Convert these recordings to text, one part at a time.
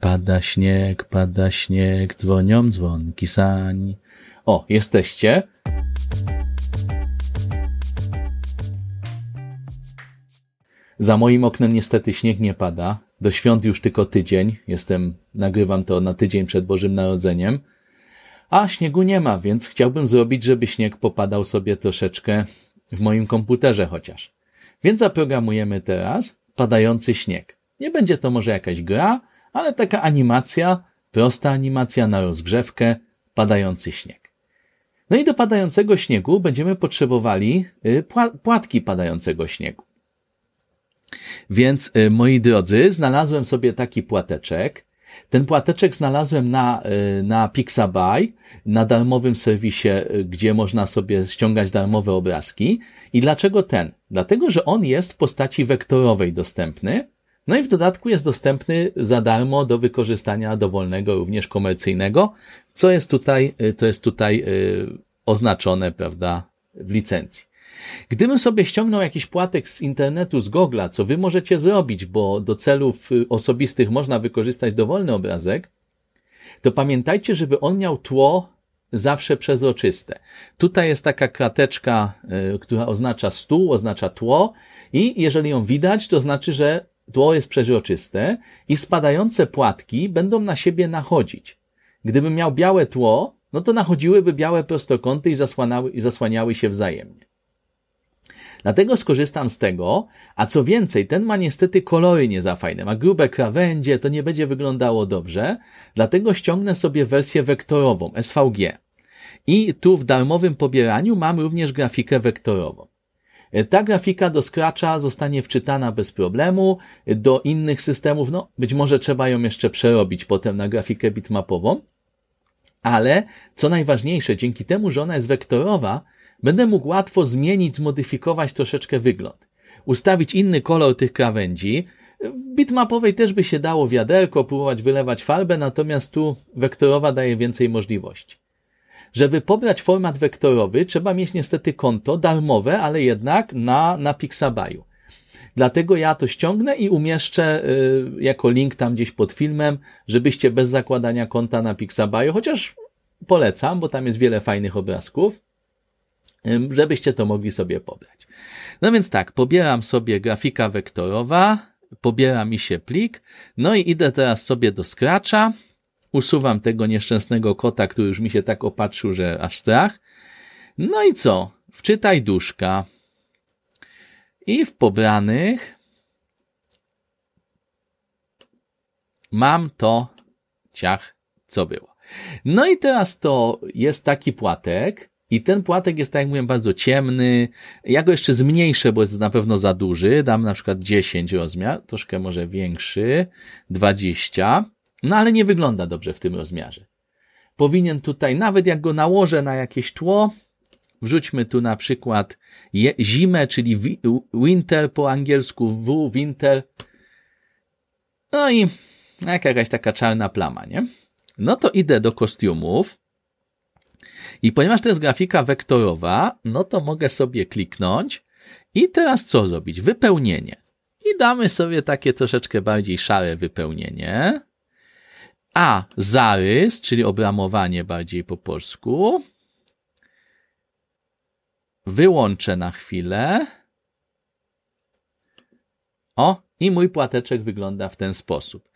Pada śnieg, pada śnieg, dzwonią dzwonki sań. O, jesteście. Za moim oknem niestety śnieg nie pada. Do świąt już tylko tydzień. Jestem, nagrywam to na tydzień przed Bożym Narodzeniem. A śniegu nie ma, więc chciałbym zrobić, żeby śnieg popadał sobie troszeczkę w moim komputerze chociaż. Więc zaprogramujemy teraz padający śnieg. Nie będzie to może jakaś gra, ale taka animacja, prosta animacja na rozgrzewkę, padający śnieg. No i do padającego śniegu będziemy potrzebowali y, płatki padającego śniegu. Więc, y, moi drodzy, znalazłem sobie taki płateczek. Ten płateczek znalazłem na, y, na Pixabay, na darmowym serwisie, gdzie można sobie ściągać darmowe obrazki. I dlaczego ten? Dlatego, że on jest w postaci wektorowej dostępny, no i w dodatku jest dostępny za darmo do wykorzystania dowolnego, również komercyjnego, co jest tutaj, y, to jest tutaj y, oznaczone, prawda, w licencji. Gdybym sobie ściągnął jakiś płatek z internetu, z Google'a, co wy możecie zrobić, bo do celów y, osobistych można wykorzystać dowolny obrazek, to pamiętajcie, żeby on miał tło zawsze przezroczyste. Tutaj jest taka krateczka, która oznacza stół, oznacza tło i jeżeli ją widać, to znaczy, że tło jest przeźroczyste i spadające płatki będą na siebie nachodzić. Gdybym miał białe tło, no to nachodziłyby białe prostokąty i, i zasłaniały się wzajemnie. Dlatego skorzystam z tego, a co więcej, ten ma niestety kolory niezafajne. ma grube krawędzie, to nie będzie wyglądało dobrze, dlatego ściągnę sobie wersję wektorową, SVG. I tu w darmowym pobieraniu mam również grafikę wektorową. E, ta grafika do Scratcha zostanie wczytana bez problemu, e, do innych systemów, no być może trzeba ją jeszcze przerobić potem na grafikę bitmapową, ale co najważniejsze, dzięki temu, że ona jest wektorowa, będę mógł łatwo zmienić, zmodyfikować troszeczkę wygląd. Ustawić inny kolor tych krawędzi. W bitmapowej też by się dało wiaderko, próbować wylewać farbę, natomiast tu wektorowa daje więcej możliwości. Żeby pobrać format wektorowy, trzeba mieć niestety konto darmowe, ale jednak na, na Pixabayu. Dlatego ja to ściągnę i umieszczę y, jako link tam gdzieś pod filmem, żebyście bez zakładania konta na Pixabayu, chociaż polecam, bo tam jest wiele fajnych obrazków, y, żebyście to mogli sobie pobrać. No więc tak, pobieram sobie grafika wektorowa, pobiera mi się plik, no i idę teraz sobie do Scratcha, Usuwam tego nieszczęsnego kota, który już mi się tak opatrzył, że aż strach. No i co? Wczytaj duszka. I w pobranych mam to ciach, co było. No i teraz to jest taki płatek. I ten płatek jest, tak jak mówiłem, bardzo ciemny. Ja go jeszcze zmniejszę, bo jest na pewno za duży. Dam na przykład 10 rozmiar, troszkę może większy, 20. No ale nie wygląda dobrze w tym rozmiarze. Powinien tutaj, nawet jak go nałożę na jakieś tło, wrzućmy tu na przykład je, zimę, czyli winter po angielsku, w, winter. No i jakaś taka czarna plama, nie? No to idę do kostiumów. I ponieważ to jest grafika wektorowa, no to mogę sobie kliknąć i teraz co zrobić? Wypełnienie. I damy sobie takie troszeczkę bardziej szare wypełnienie. A zarys, czyli obramowanie bardziej po polsku. Wyłączę na chwilę. O, i mój płateczek wygląda w ten sposób.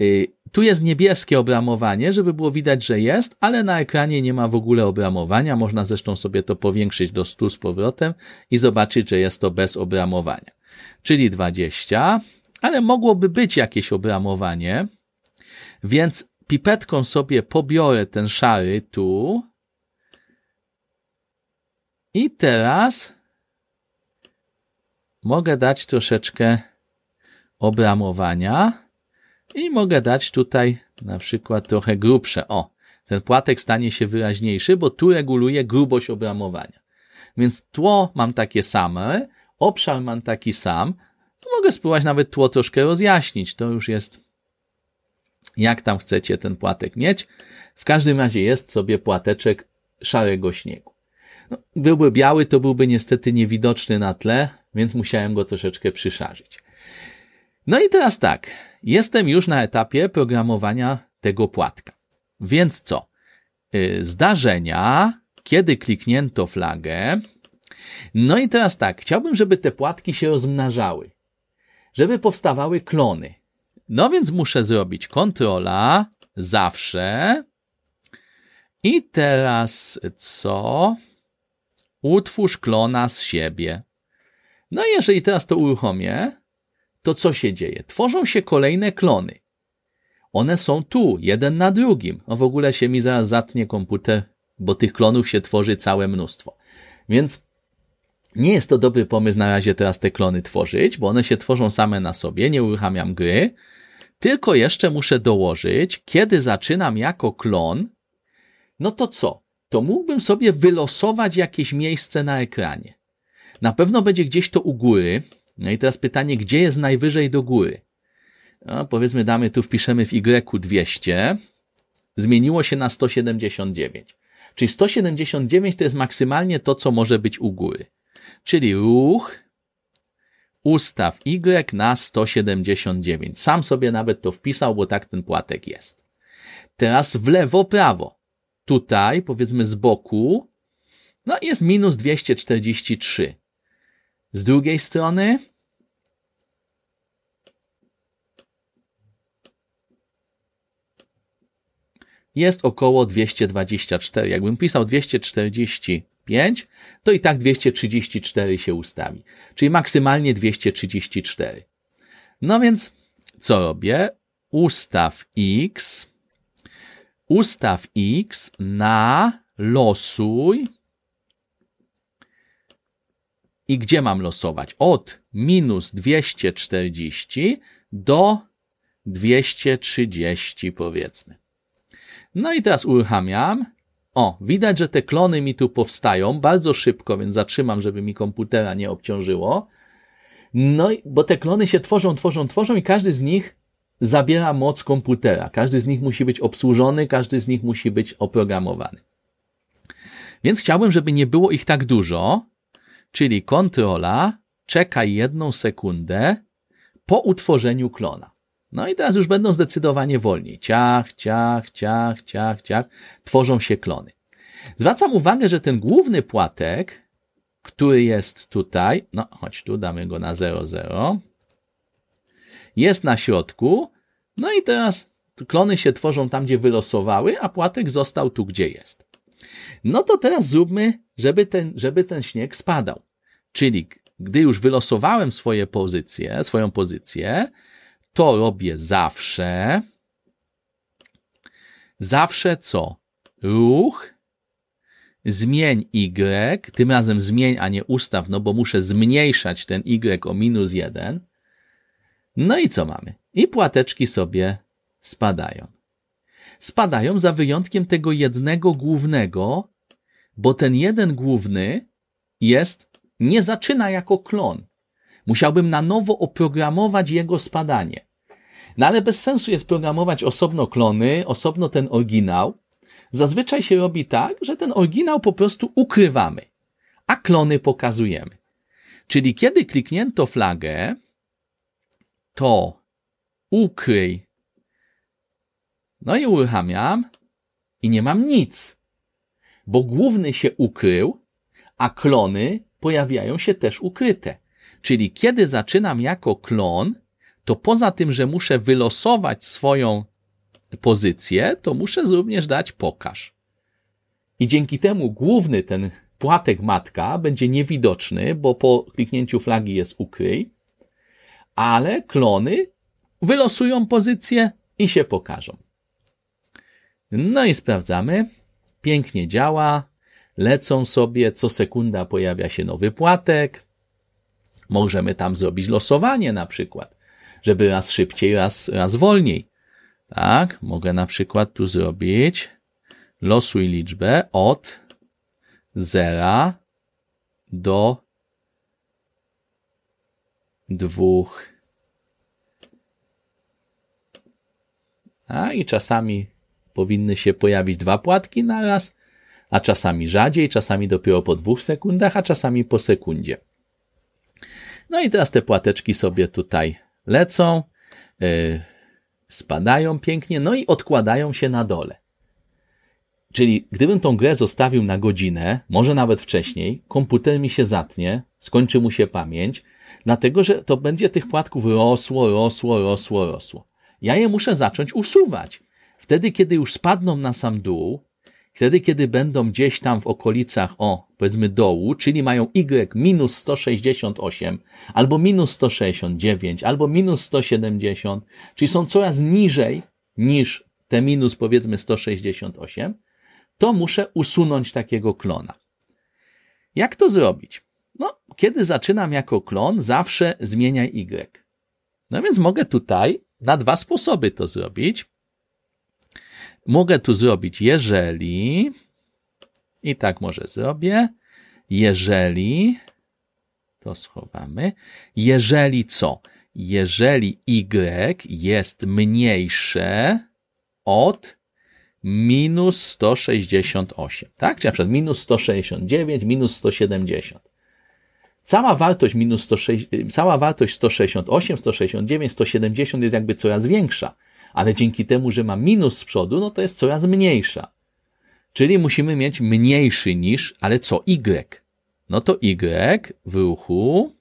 Y, tu jest niebieskie obramowanie, żeby było widać, że jest, ale na ekranie nie ma w ogóle obramowania. Można zresztą sobie to powiększyć do 100 z powrotem i zobaczyć, że jest to bez obramowania. Czyli 20, ale mogłoby być jakieś obramowanie. Więc pipetką sobie pobiorę ten szary tu. I teraz mogę dać troszeczkę obramowania i mogę dać tutaj na przykład trochę grubsze. O, ten płatek stanie się wyraźniejszy, bo tu reguluję grubość obramowania. Więc tło mam takie same, obszar mam taki sam. Mogę spróbować nawet tło troszkę rozjaśnić. To już jest jak tam chcecie ten płatek mieć. W każdym razie jest sobie płateczek szarego śniegu. No, byłby biały, to byłby niestety niewidoczny na tle, więc musiałem go troszeczkę przyszarzyć. No i teraz tak, jestem już na etapie programowania tego płatka. Więc co? Y, zdarzenia, kiedy kliknięto flagę. No i teraz tak, chciałbym, żeby te płatki się rozmnażały, żeby powstawały klony. No więc muszę zrobić kontrola zawsze. I teraz co? Utwórz klona z siebie. No i jeżeli teraz to uruchomię, to co się dzieje? Tworzą się kolejne klony. One są tu, jeden na drugim. No w ogóle się mi zaraz zatnie komputer, bo tych klonów się tworzy całe mnóstwo. Więc nie jest to dobry pomysł na razie teraz te klony tworzyć, bo one się tworzą same na sobie, nie uruchamiam gry. Tylko jeszcze muszę dołożyć, kiedy zaczynam jako klon, no to co? To mógłbym sobie wylosować jakieś miejsce na ekranie. Na pewno będzie gdzieś to u góry. No i teraz pytanie, gdzie jest najwyżej do góry? No, powiedzmy, damy tu, wpiszemy w Y 200. Zmieniło się na 179. Czyli 179 to jest maksymalnie to, co może być u góry. Czyli ruch, ustaw Y na 179. Sam sobie nawet to wpisał, bo tak ten płatek jest. Teraz w lewo, prawo. Tutaj, powiedzmy z boku, no jest minus 243. Z drugiej strony jest około 224. Jakbym pisał 240 5, to i tak 234 się ustawi. Czyli maksymalnie 234. No więc co robię? Ustaw x, ustaw x na losuj. I gdzie mam losować? Od minus 240 do 230 powiedzmy. No i teraz uruchamiam o, widać, że te klony mi tu powstają bardzo szybko, więc zatrzymam, żeby mi komputera nie obciążyło. No, bo te klony się tworzą, tworzą, tworzą i każdy z nich zabiera moc komputera. Każdy z nich musi być obsłużony, każdy z nich musi być oprogramowany. Więc chciałbym, żeby nie było ich tak dużo, czyli kontrola, czeka jedną sekundę po utworzeniu klona. No i teraz już będą zdecydowanie wolniej. Ciach, ciach, ciach, ciach, ciach. Tworzą się klony. Zwracam uwagę, że ten główny płatek, który jest tutaj, no chodź tu, damy go na 00, jest na środku, no i teraz klony się tworzą tam, gdzie wylosowały, a płatek został tu, gdzie jest. No to teraz zróbmy, żeby ten, żeby ten śnieg spadał. Czyli gdy już wylosowałem swoje pozycje, swoją pozycję, to robię zawsze. Zawsze co? Ruch. Zmień Y. Tym razem zmień, a nie ustaw, no bo muszę zmniejszać ten Y o minus 1. No i co mamy? I płateczki sobie spadają. Spadają za wyjątkiem tego jednego głównego, bo ten jeden główny jest, nie zaczyna jako klon. Musiałbym na nowo oprogramować jego spadanie. No ale bez sensu jest programować osobno klony, osobno ten oryginał. Zazwyczaj się robi tak, że ten oryginał po prostu ukrywamy, a klony pokazujemy. Czyli kiedy kliknięto flagę, to ukryj. No i uruchamiam i nie mam nic, bo główny się ukrył, a klony pojawiają się też ukryte. Czyli kiedy zaczynam jako klon, to poza tym, że muszę wylosować swoją pozycję, to muszę również dać pokaż. I dzięki temu główny ten płatek matka będzie niewidoczny, bo po kliknięciu flagi jest ukryj, ale klony wylosują pozycję i się pokażą. No i sprawdzamy. Pięknie działa. Lecą sobie, co sekunda pojawia się nowy płatek. Możemy tam zrobić losowanie na przykład żeby raz szybciej, raz, raz wolniej. Tak, mogę na przykład tu zrobić losuj liczbę od 0 do 2. A tak, i czasami powinny się pojawić dwa płatki na raz, a czasami rzadziej, czasami dopiero po dwóch sekundach, a czasami po sekundzie. No i teraz te płateczki sobie tutaj lecą, yy, spadają pięknie, no i odkładają się na dole. Czyli gdybym tą grę zostawił na godzinę, może nawet wcześniej, komputer mi się zatnie, skończy mu się pamięć, dlatego że to będzie tych płatków rosło, rosło, rosło, rosło. Ja je muszę zacząć usuwać. Wtedy, kiedy już spadną na sam dół, wtedy, kiedy będą gdzieś tam w okolicach o powiedzmy dołu, czyli mają y minus 168, albo minus 169, albo minus 170, czyli są coraz niżej niż te minus powiedzmy 168, to muszę usunąć takiego klona. Jak to zrobić? No, kiedy zaczynam jako klon, zawsze zmieniaj y. No więc mogę tutaj na dwa sposoby to zrobić. Mogę tu zrobić, jeżeli i tak może zrobię. Jeżeli, to schowamy, jeżeli co? Jeżeli y jest mniejsze od minus 168, tak? Czyli na przykład minus 169, minus 170. Cała wartość, minus 106, cała wartość 168, 169, 170 jest jakby coraz większa, ale dzięki temu, że ma minus z przodu, no to jest coraz mniejsza. Czyli musimy mieć mniejszy niż, ale co? Y. No to Y w ruchu,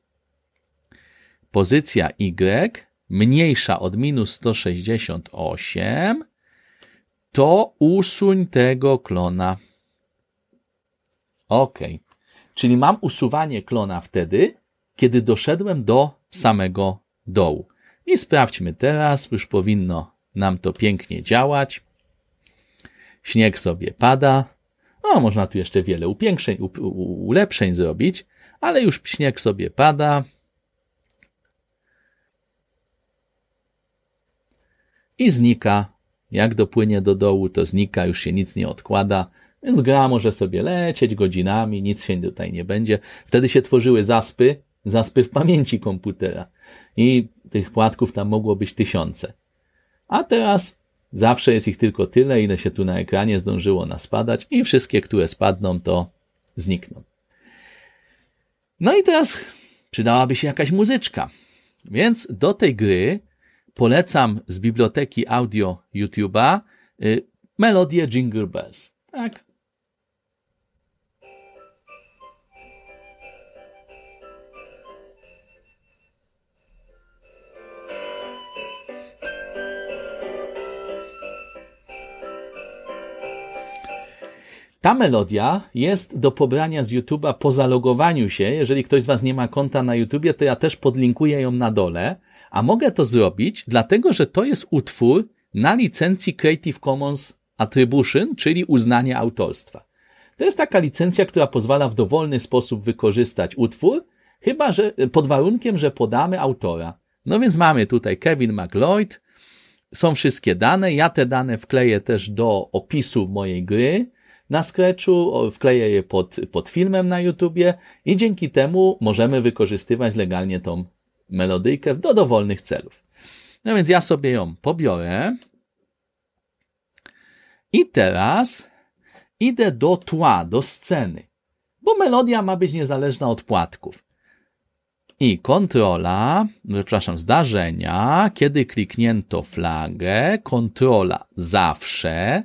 pozycja Y mniejsza od minus 168, to usuń tego klona. OK. Czyli mam usuwanie klona wtedy, kiedy doszedłem do samego dołu. I sprawdźmy teraz, już powinno nam to pięknie działać. Śnieg sobie pada. No, można tu jeszcze wiele upiększeń, u, u, ulepszeń zrobić, ale już śnieg sobie pada. I znika. Jak dopłynie do dołu, to znika, już się nic nie odkłada. Więc gra może sobie lecieć godzinami, nic się tutaj nie będzie. Wtedy się tworzyły zaspy, zaspy w pamięci komputera. I tych płatków tam mogło być tysiące. A teraz Zawsze jest ich tylko tyle, ile się tu na ekranie zdążyło naspadać i wszystkie, które spadną, to znikną. No i teraz przydałaby się jakaś muzyczka. Więc do tej gry polecam z biblioteki audio YouTube'a y, melodię Jingle Bells. Tak, Ta melodia jest do pobrania z YouTube'a po zalogowaniu się. Jeżeli ktoś z Was nie ma konta na YouTubeie, to ja też podlinkuję ją na dole. A mogę to zrobić, dlatego że to jest utwór na licencji Creative Commons Attribution, czyli uznanie autorstwa. To jest taka licencja, która pozwala w dowolny sposób wykorzystać utwór, chyba że pod warunkiem, że podamy autora. No więc mamy tutaj Kevin McLeod, są wszystkie dane, ja te dane wkleję też do opisu mojej gry na Scratchu, wkleję je pod, pod filmem na YouTubie i dzięki temu możemy wykorzystywać legalnie tą melodyjkę do dowolnych celów. No więc ja sobie ją pobiorę. I teraz idę do tła, do sceny, bo melodia ma być niezależna od płatków. I kontrola, przepraszam, zdarzenia, kiedy kliknięto flagę, kontrola zawsze,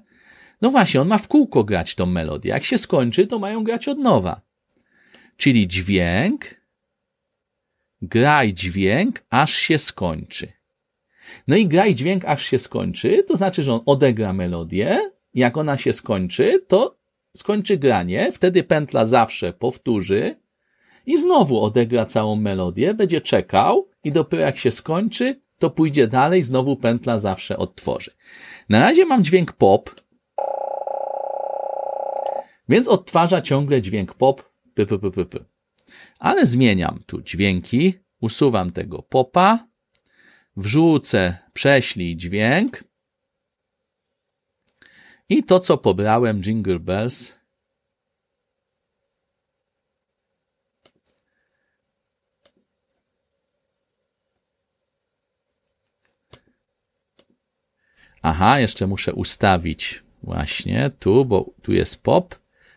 no właśnie, on ma w kółko grać tą melodię. Jak się skończy, to mają grać od nowa. Czyli dźwięk, graj dźwięk, aż się skończy. No i graj dźwięk, aż się skończy, to znaczy, że on odegra melodię. Jak ona się skończy, to skończy granie, wtedy pętla zawsze powtórzy i znowu odegra całą melodię, będzie czekał i dopiero jak się skończy, to pójdzie dalej, znowu pętla zawsze odtworzy. Na razie mam dźwięk pop, więc odtwarza ciągle dźwięk pop, p, p, p, Ale zmieniam tu dźwięki, usuwam tego popa, wrzucę prześlij dźwięk i to, co pobrałem, Jingle Bells, Aha, jeszcze muszę ustawić właśnie tu, bo tu jest pop.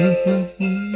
Mm-hmm.